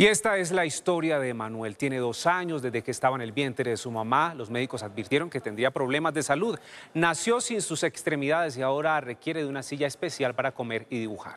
Y esta es la historia de Manuel. Tiene dos años desde que estaba en el vientre de su mamá. Los médicos advirtieron que tendría problemas de salud. Nació sin sus extremidades y ahora requiere de una silla especial para comer y dibujar.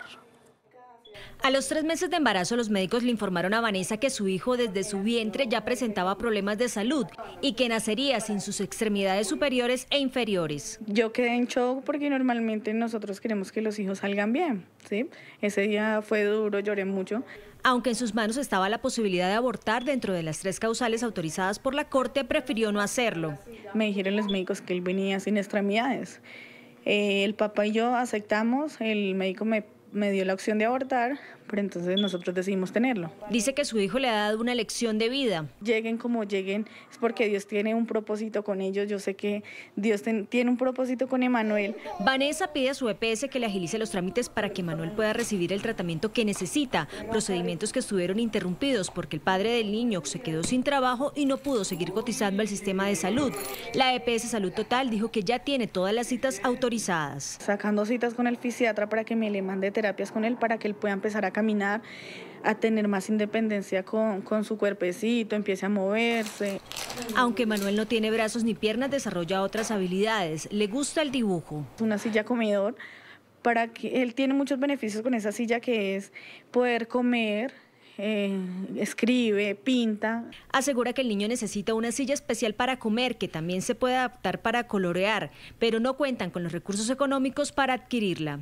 A los tres meses de embarazo, los médicos le informaron a Vanessa que su hijo desde su vientre ya presentaba problemas de salud y que nacería sin sus extremidades superiores e inferiores. Yo quedé en shock porque normalmente nosotros queremos que los hijos salgan bien, ¿sí? Ese día fue duro, lloré mucho. Aunque en sus manos estaba la posibilidad de abortar dentro de las tres causales autorizadas por la Corte, prefirió no hacerlo. Me dijeron los médicos que él venía sin extremidades. Eh, el papá y yo aceptamos, el médico me me dio la opción de abortar, pero entonces nosotros decidimos tenerlo. Dice que su hijo le ha dado una lección de vida. Lleguen como lleguen, es porque Dios tiene un propósito con ellos. Yo sé que Dios tiene un propósito con Emanuel. Vanessa pide a su EPS que le agilice los trámites para que Emanuel pueda recibir el tratamiento que necesita, procedimientos que estuvieron interrumpidos porque el padre del niño se quedó sin trabajo y no pudo seguir cotizando al sistema de salud. La EPS Salud Total dijo que ya tiene todas las citas autorizadas. Sacando citas con el fisiatra para que me le mande terapias con él para que él pueda empezar a caminar, a tener más independencia con, su cuerpecito, empiece a moverse. Aunque Manuel no tiene brazos ni piernas, desarrolla otras habilidades. Le gusta el dibujo. Una silla comedor, para que él tiene muchos beneficios con esa silla que es poder comer, eh, escribe, pinta. Asegura que el niño necesita una silla especial para comer, que también se puede adaptar para colorear, pero no cuentan con los recursos económicos para adquirirla.